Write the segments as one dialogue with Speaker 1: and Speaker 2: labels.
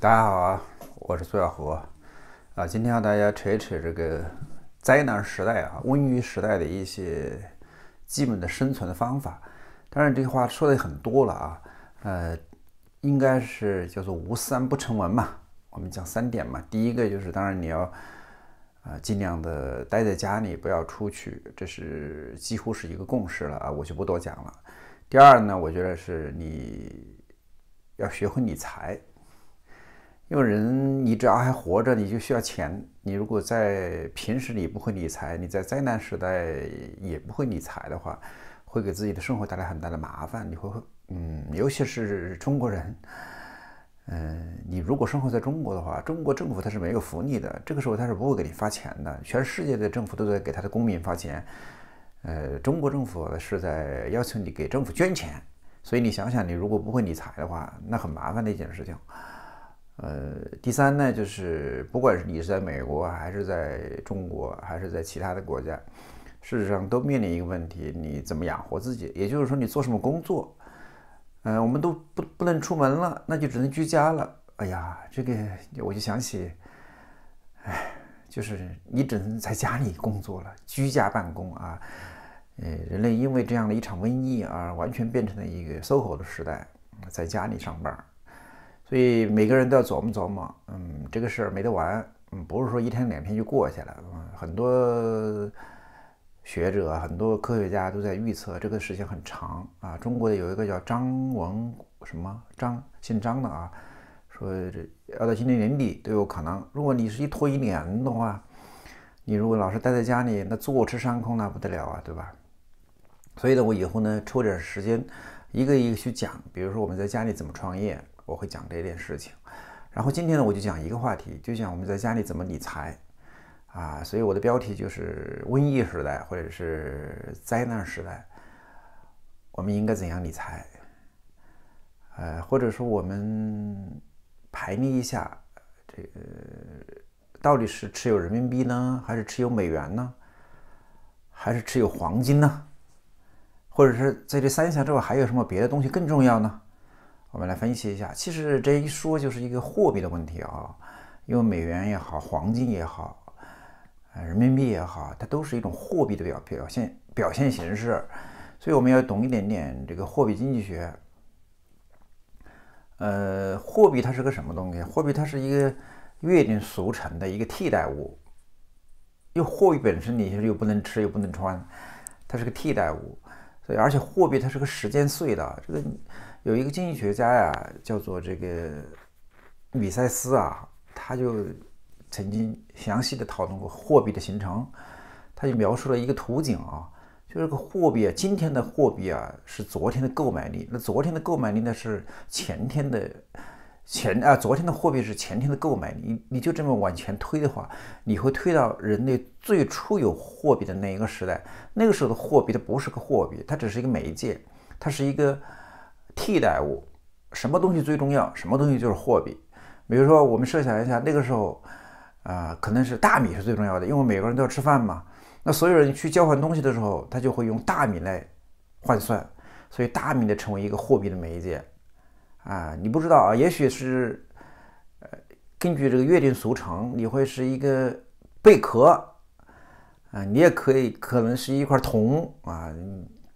Speaker 1: 大家好啊，我是苏小河啊。今天和大家扯一扯这个灾难时代啊、瘟疫时代的一些基本的生存的方法。当然，这话说的很多了啊。呃，应该是叫做无三不成文嘛。我们讲三点嘛。第一个就是，当然你要啊尽量的待在家里，不要出去，这是几乎是一个共识了啊。我就不多讲了。第二呢，我觉得是你要学会理财。因为人，你只要还活着，你就需要钱。你如果在平时你不会理财，你在灾难时代也不会理财的话，会给自己的生活带来很大的麻烦。你会，嗯，尤其是中国人，嗯，你如果生活在中国的话，中国政府它是没有福利的，这个时候它是不会给你发钱的。全世界的政府都在给他的公民发钱，呃，中国政府是在要求你给政府捐钱。所以你想想，你如果不会理财的话，那很麻烦的一件事情。呃，第三呢，就是不管是你是在美国，还是在中国，还是在其他的国家，事实上都面临一个问题：你怎么养活自己？也就是说，你做什么工作？呃，我们都不不能出门了，那就只能居家了。哎呀，这个我就想起，哎，就是你只能在家里工作了，居家办公啊。呃，人类因为这样的一场瘟疫而完全变成了一个 soho 的时代，在家里上班。所以每个人都要琢磨琢磨，嗯，这个事儿没得完，嗯，不是说一天两天就过去了，嗯，很多学者、很多科学家都在预测这个事情很长啊。中国的有一个叫张文什么张，姓张的啊，说这要到今年年底都有可能。如果你是一拖一年的话，你如果老是待在家里，那坐吃山空那不得了啊，对吧？所以呢，我以后呢抽点时间，一个一个去讲，比如说我们在家里怎么创业。我会讲这件事情，然后今天呢，我就讲一个话题，就讲我们在家里怎么理财啊。所以我的标题就是“瘟疫时代”或者是“灾难时代”，我们应该怎样理财？呃，或者说我们排列一下，这个到底是持有人民币呢，还是持有美元呢，还是持有黄金呢？或者是在这三项之外，还有什么别的东西更重要呢？我们来分析一下，其实这一说就是一个货币的问题啊，因为美元也好，黄金也好，人民币也好，它都是一种货币的表表现表现形式，所以我们要懂一点点这个货币经济学。呃，货币它是个什么东西？货币它是一个约定俗成的一个替代物，因为货币本身你又不能吃又不能穿，它是个替代物，所以而且货币它是个时间碎的，这个。有一个经济学家呀，叫做这个米塞斯啊，他就曾经详细的讨论过货币的形成，他就描述了一个图景啊，就是个货币，啊，今天的货币啊是昨天的购买力，那昨天的购买力呢是前天的前啊，昨天的货币是前天的购买力，你你就这么往前推的话，你会推到人类最初有货币的那一个时代，那个时候的货币它不是个货币，它只是一个媒介，它是一个。替代物，什么东西最重要？什么东西就是货币？比如说，我们设想一下，那个时候，啊，可能是大米是最重要的，因为每个人都要吃饭嘛。那所有人去交换东西的时候，他就会用大米来换算，所以大米的成为一个货币的媒介。啊，你不知道啊，也许是呃，根据这个约定俗成，你会是一个贝壳，啊，你也可以可能是一块铜啊。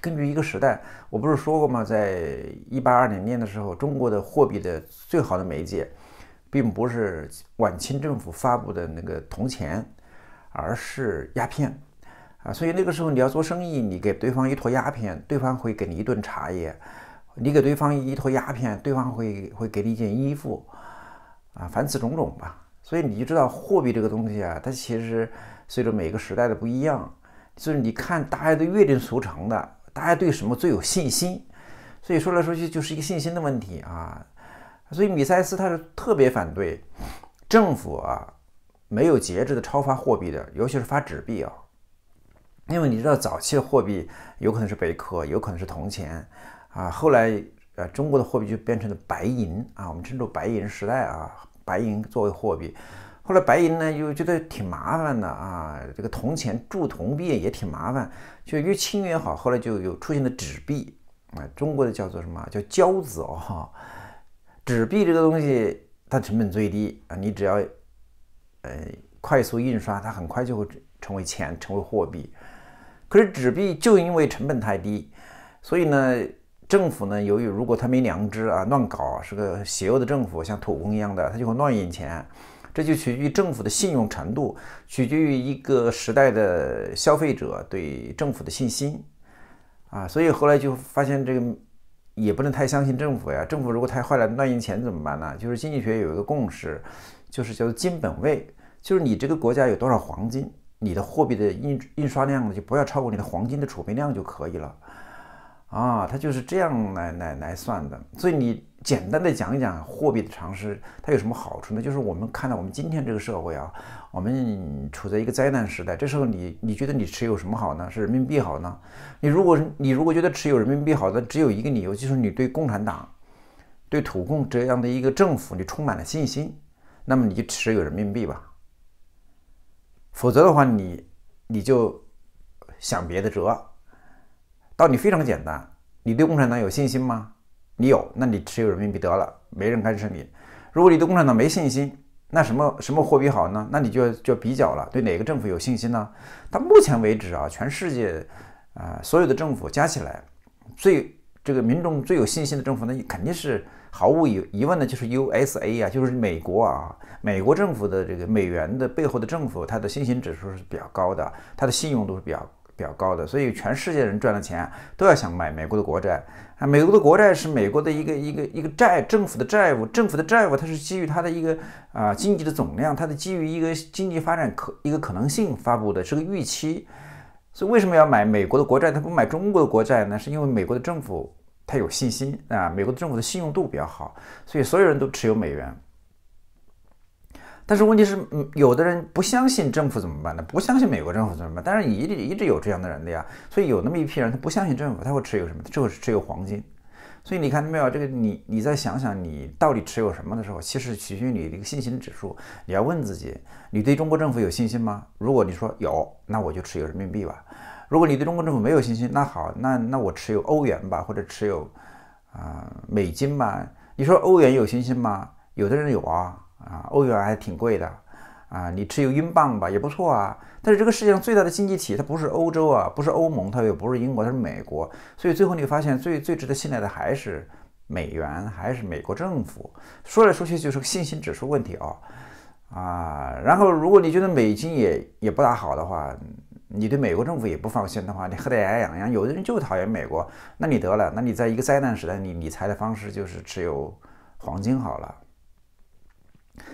Speaker 1: 根据一个时代，我不是说过吗？在一八二零年的时候，中国的货币的最好的媒介，并不是晚清政府发布的那个铜钱，而是鸦片啊。所以那个时候你要做生意，你给对方一坨鸦片，对方会给你一顿茶叶；你给对方一坨鸦片，对方会会给你一件衣服啊，凡此种种吧。所以你就知道货币这个东西啊，它其实随着每个时代的不一样，就是你看大家都约定俗成的。大家对什么最有信心？所以说来说去就是一个信心的问题啊。所以米塞斯他是特别反对政府啊没有节制的超发货币的，尤其是发纸币啊。因为你知道早期的货币有可能是贝壳，有可能是铜钱啊。后来呃中国的货币就变成了白银啊，我们称作白银时代啊，白银作为货币。后来白银呢又觉得挺麻烦的啊，这个铜钱铸铜币也挺麻烦，就越轻越好。后来就有出现了纸币，啊，中国的叫做什么？叫交子哦。纸币这个东西它成本最低啊，你只要，呃，快速印刷，它很快就会成为钱，成为货币。可是纸币就因为成本太低，所以呢，政府呢，由于如果他没良知啊，乱搞是个邪恶的政府，像土工一样的，他就会乱印钱。这就取决于政府的信用程度，取决于一个时代的消费者对政府的信心，啊，所以后来就发现这个也不能太相信政府呀，政府如果太坏了乱印钱怎么办呢？就是经济学有一个共识，就是叫做金本位，就是你这个国家有多少黄金，你的货币的印印刷量就不要超过你的黄金的储备量就可以了。啊，他就是这样来来来算的，所以你简单的讲一讲货币的常识，它有什么好处呢？就是我们看到我们今天这个社会啊，我们处在一个灾难时代，这时候你你觉得你持有什么好呢？是人民币好呢？你如果你如果觉得持有人民币好，的，只有一个理由，就是你对共产党、对土共这样的一个政府，你充满了信心，那么你就持有人民币吧。否则的话，你你就想别的辙。道理非常简单，你对共产党有信心吗？你有，那你持有人民币得了，没人干涉你。如果你对共产党没信心，那什么什么货币好呢？那你就要就要比较了，对哪个政府有信心呢？到目前为止啊，全世界啊所有的政府加起来，最这个民众最有信心的政府，那肯定是毫无疑疑问的，就是 U S A 呀，就是美国啊，美国政府的这个美元的背后的政府，它的信心指数是比较高的，它的信用度是比较。比较高的，所以全世界人赚了钱都要想买美国的国债。啊，美国的国债是美国的一个一个一个债，政府的债务，政府的债务它是基于它的一个啊经济的总量，它的基于一个经济发展可一个可能性发布的这个预期。所以为什么要买美国的国债？他不买中国的国债呢？是因为美国的政府他有信心啊，美国的政府的信用度比较好，所以所有人都持有美元。但是问题是，有的人不相信政府怎么办呢？不相信美国政府怎么办？但是一直一直有这样的人的呀，所以有那么一批人，他不相信政府，他会持有什么？就会持有黄金。所以你看到没有？这个你你再想想，你到底持有什么的时候，其实取决于你的一个信心指数。你要问自己，你对中国政府有信心吗？如果你说有，那我就持有人民币吧。如果你对中国政府没有信心，那好，那那我持有欧元吧，或者持有啊美金吧。你说欧元有信心吗？有的人有啊。啊，欧元还挺贵的，啊，你持有英镑吧也不错啊。但是这个世界上最大的经济体，它不是欧洲啊，不是欧盟，它也不是英国，它是美国。所以最后你会发现，最最值得信赖的还是美元，还是美国政府。说来说去就是个信心指数问题啊啊。然后如果你觉得美金也也不大好的话，你对美国政府也不放心的话，你喝得牙痒痒。有的人就讨厌美国，那你得了，那你在一个灾难时代，你理财的方式就是持有黄金好了。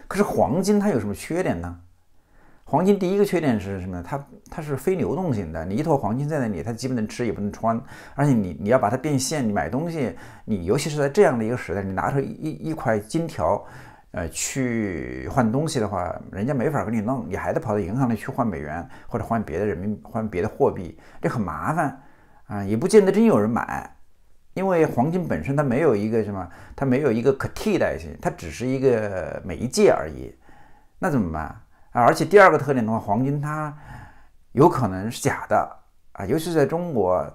Speaker 1: 可是黄金它有什么缺点呢？黄金第一个缺点是什么？它它是非流动性的，你一坨黄金在那里，它既不能吃也不能穿，而且你你要把它变现，你买东西，你尤其是在这样的一个时代，你拿出一一块金条，呃，去换东西的话，人家没法给你弄，你还得跑到银行里去换美元或者换别的人民换别的货币，这很麻烦啊，也不见得真有人买。因为黄金本身它没有一个什么，它没有一个可替代性，它只是一个媒介而已。那怎么办啊？而且第二个特点的话，黄金它有可能是假的啊，尤其在中国。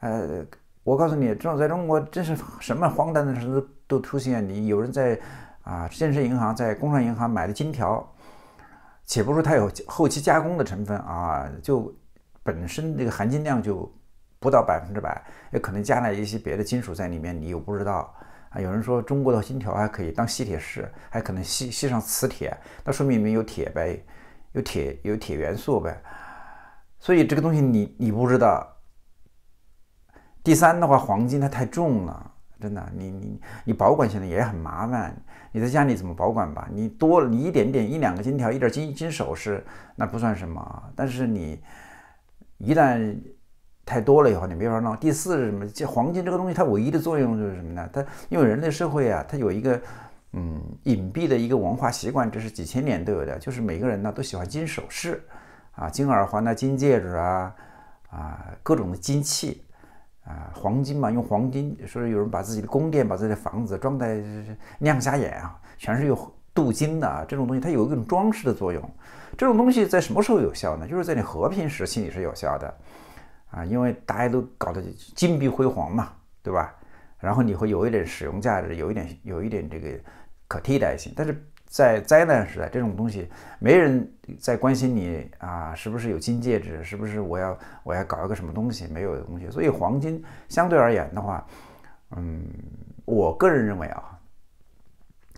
Speaker 1: 呃，我告诉你，这种在中国真是什么荒诞的事都都出现。你有人在啊，建设银行在工商银行买的金条，且不说它有后期加工的成分啊，就本身这个含金量就。不到百分之百，也可能加了一些别的金属在里面，你又不知道啊。有人说中国的金条还可以当吸铁石，还可能吸吸上磁铁，那说明里面有铁呗，有铁有铁元素呗。所以这个东西你你不知道。第三的话，黄金它太重了，真的，你你你保管起来也很麻烦。你在家里怎么保管吧？你多你一点点一两个金条，一点金金首饰那不算什么，但是你一旦太多了以后你没法弄。第四是什么？这黄金这个东西，它唯一的作用就是什么呢？它因为人类社会啊，它有一个嗯隐蔽的一个文化习惯，这是几千年都有的，就是每个人呢都喜欢金首饰啊，金耳环啊，金戒指啊，啊各种的金器啊，黄金嘛，用黄金，说有人把自己的宫殿、把自己的房子装在亮瞎眼啊，全是有镀金的啊，这种东西，它有一种装饰的作用。这种东西在什么时候有效呢？就是在你和平时期你是有效的。啊，因为大家都搞得金碧辉煌嘛，对吧？然后你会有一点使用价值，有一点有一点这个可替代性。但是在灾难时代，这种东西没人在关心你啊，是不是有金戒指？是不是我要我要搞一个什么东西？没有的东西。所以黄金相对而言的话，嗯，我个人认为啊，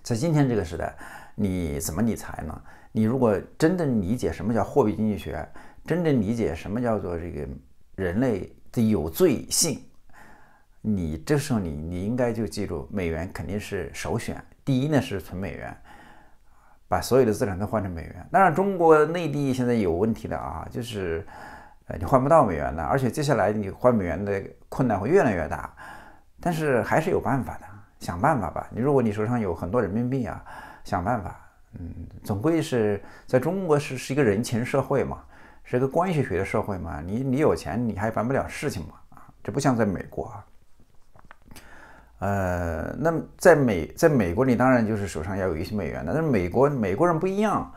Speaker 1: 在今天这个时代，你怎么理财呢？你如果真正理解什么叫货币经济学，真正理解什么叫做这个。人类的有罪性，你这时候你你应该就记住，美元肯定是首选。第一呢是存美元，把所有的资产都换成美元。当然，中国内地现在有问题的啊，就是呃你换不到美元了，而且接下来你换美元的困难会越来越大。但是还是有办法的，想办法吧。你如果你手上有很多人民币啊，想办法，嗯，总归是在中国是是一个人情社会嘛。是个关系学的社会嘛，你你有钱你还办不了事情嘛啊，这不像在美国啊。呃，那么在美在美国你当然就是手上要有一些美元的，但是美国美国人不一样，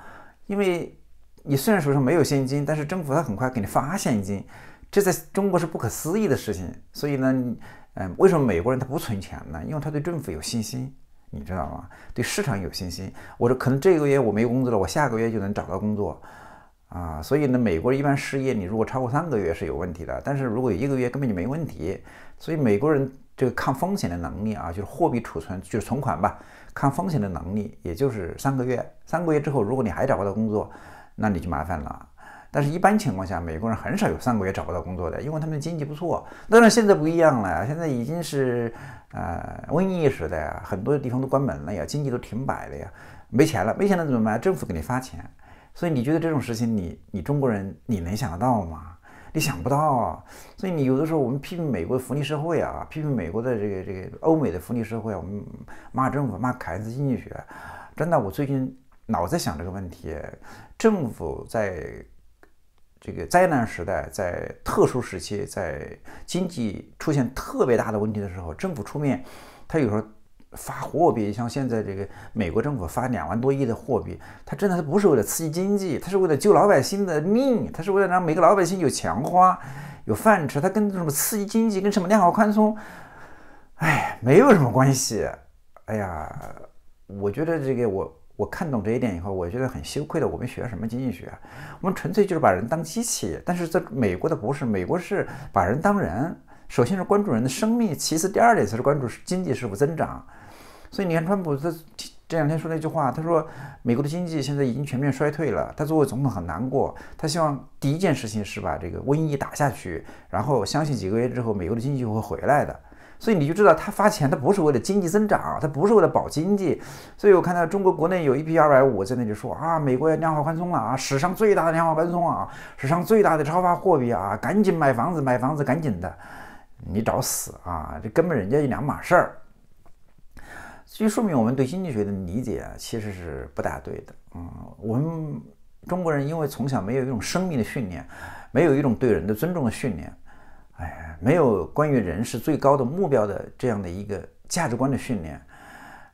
Speaker 1: 因为你虽然手上没有现金，但是政府他很快给你发现金，这在中国是不可思议的事情。所以呢，嗯，为什么美国人他不存钱呢？因为他对政府有信心，你知道吗？对市场有信心。我说可能这个月我没工作了，我下个月就能找到工作。啊，所以呢，美国人一般失业，你如果超过三个月是有问题的，但是如果有一个月根本就没问题。所以美国人这个抗风险的能力啊，就是货币储存，就是存款吧，抗风险的能力也就是三个月。三个月之后，如果你还找不到工作，那你就麻烦了。但是，一般情况下，美国人很少有三个月找不到工作的，因为他们的经济不错。当然，现在不一样了，现在已经是呃瘟疫时代，啊，很多地方都关门了呀，经济都停摆了呀，没钱了，没钱了怎么办？政府给你发钱。所以你觉得这种事情，你你中国人你能想得到吗？你想不到。所以你有的时候我们批评美国的福利社会啊，批评美国的这个这个欧美的福利社会，我们骂政府，骂凯恩斯经济学。真的，我最近老在想这个问题：政府在这个灾难时代，在特殊时期，在经济出现特别大的问题的时候，政府出面，他有时候。发货币，像现在这个美国政府发两万多亿的货币，它真的它不是为了刺激经济，它是为了救老百姓的命，它是为了让每个老百姓有钱花，有饭吃。它跟什么刺激经济，跟什么量化宽松，哎，没有什么关系。哎呀，我觉得这个我我看懂这一点以后，我觉得很羞愧的。我们学什么经济学？我们纯粹就是把人当机器。但是在美国的不是，美国是把人当人。首先是关注人的生命，其次第二点才是关注经济是否增长。所以你看，川普他这两天说那句话，他说美国的经济现在已经全面衰退了，他作为总统很难过。他希望第一件事情是把这个瘟疫打下去，然后相信几个月之后美国的经济就会回来的。所以你就知道他发钱，他不是为了经济增长，他不是为了保经济。所以我看到中国国内有一批二百五在那里说啊，美国要量化宽松了啊，史上最大的量化宽松啊，史上最大的超发货币啊，赶紧买房子买房子，赶紧的，你找死啊！这根本人家两码事儿。就说明我们对经济学的理解啊，其实是不大对的。嗯，我们中国人因为从小没有一种生命的训练，没有一种对人的尊重的训练，哎，没有关于人是最高的目标的这样的一个价值观的训练，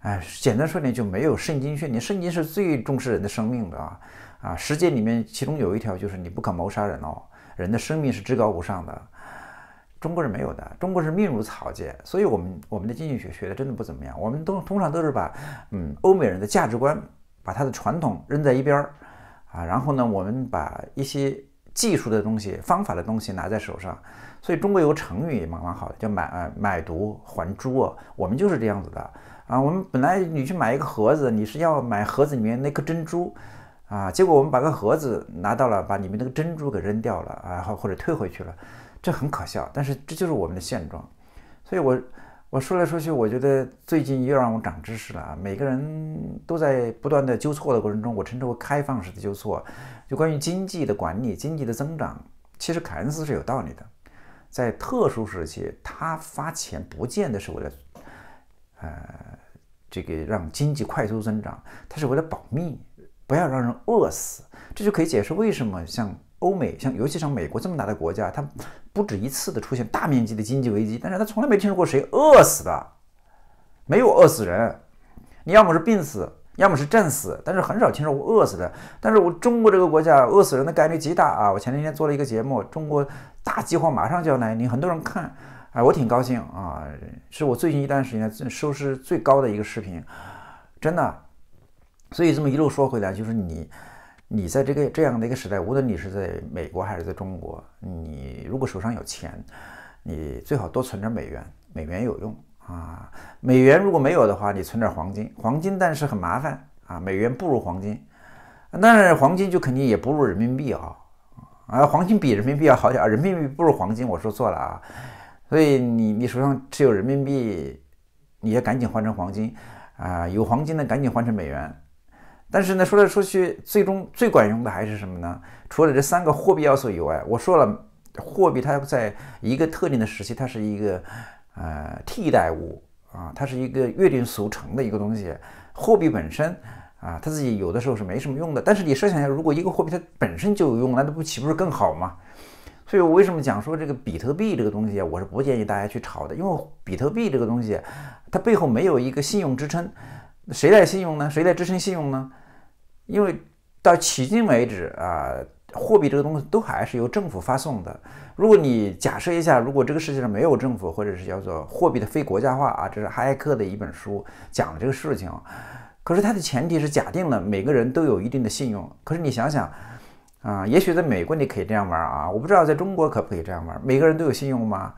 Speaker 1: 哎，简单说点就没有圣经训练。圣经是最重视人的生命的啊啊，十诫里面其中有一条就是你不可谋杀人哦，人的生命是至高无上的。中国人没有的，中国是命如草芥，所以我们我们的经济学学的真的不怎么样。我们都通常都是把，嗯，欧美人的价值观，把他的传统扔在一边儿，啊，然后呢，我们把一些技术的东西、方法的东西拿在手上。所以中国有个成语也蛮蛮好的，叫买买椟还珠。我们就是这样子的啊。我们本来你去买一个盒子，你是要买盒子里面那颗珍珠，啊，结果我们把个盒子拿到了，把里面那个珍珠给扔掉了，啊，或或者退回去了。这很可笑，但是这就是我们的现状。所以，我我说来说去，我觉得最近又让我长知识了啊！每个人都在不断的纠错的过程中，我称之为开放式的纠错。就关于经济的管理、经济的增长，其实凯恩斯是有道理的。在特殊时期，他发钱不见得是为了呃这个让经济快速增长，他是为了保密，不要让人饿死。这就可以解释为什么像。欧美像，尤其像美国这么大的国家，它不止一次的出现大面积的经济危机，但是它从来没听说过谁饿死的，没有饿死人。你要么是病死，要么是战死，但是很少听说过饿死的。但是我中国这个国家，饿死人的概率极大啊！我前两天做了一个节目，中国大饥荒马上就要来，临，很多人看，哎，我挺高兴啊，是我最近一段时间收视最高的一个视频，真的。所以这么一路说回来，就是你。你在这个这样的一个时代，无论你是在美国还是在中国，你如果手上有钱，你最好多存点美元。美元有用啊，美元如果没有的话，你存点黄金。黄金但是很麻烦啊，美元不如黄金，但是黄金就肯定也不如人民币啊。啊，黄金比人民币要好点啊，人民币不如黄金，我说错了啊。所以你你手上持有人民币，你要赶紧换成黄金啊。有黄金的赶紧换成美元。但是呢，说来说去，最终最管用的还是什么呢？除了这三个货币要素以外，我说了，货币它在一个特定的时期，它是一个呃替代物啊，它是一个约定俗成的一个东西。货币本身啊，它自己有的时候是没什么用的。但是你设想一下，如果一个货币它本身就有用，那不岂不是更好吗？所以，我为什么讲说这个比特币这个东西啊，我是不建议大家去炒的，因为比特币这个东西，它背后没有一个信用支撑。谁来信用呢？谁来支撑信用呢？因为到迄今为止啊，货币这个东西都还是由政府发送的。如果你假设一下，如果这个世界上没有政府，或者是叫做货币的非国家化啊，这是哈耶克的一本书讲的这个事情。可是它的前提是假定了每个人都有一定的信用。可是你想想啊，也许在美国你可以这样玩啊，我不知道在中国可不可以这样玩。每个人都有信用吗？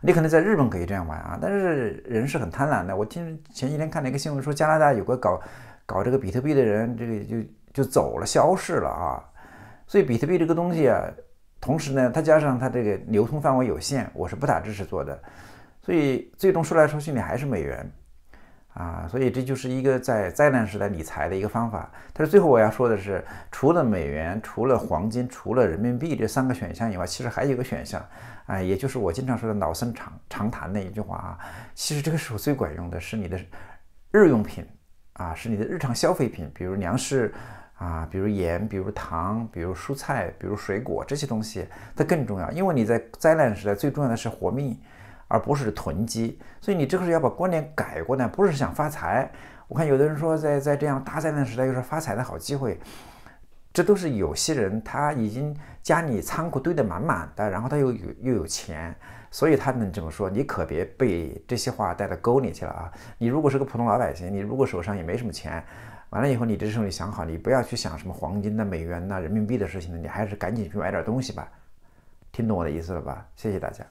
Speaker 1: 你可能在日本可以这样玩啊，但是人是很贪婪的。我听前几天看了一个新闻，说加拿大有个搞搞这个比特币的人，这个就就走了，消逝了啊。所以比特币这个东西啊，同时呢，它加上它这个流通范围有限，我是不打支持做的。所以最终说来说去，你还是美元。啊，所以这就是一个在灾难时代理财的一个方法。但是最后我要说的是，除了美元、除了黄金、除了人民币这三个选项以外，其实还有一个选项，啊，也就是我经常说的老生常常谈的一句话啊，其实这个时候最管用的是你的日用品啊，是你的日常消费品，比如粮食啊，比如盐，比如糖，比如蔬菜，比如水果这些东西，它更重要，因为你在灾难时代最重要的是活命。而不是囤积，所以你这个是要把观念改过来，不是想发财。我看有的人说，在在这样大灾难时代又是发财的好机会，这都是有些人他已经家里仓库堆得满满的，然后他又有又有钱，所以他能这么说？你可别被这些话带到沟里去了啊！你如果是个普通老百姓，你如果手上也没什么钱，完了以后你这时候你想好，你不要去想什么黄金的、美元呐、人民币的事情了，你还是赶紧去买点东西吧。听懂我的意思了吧？谢谢大家。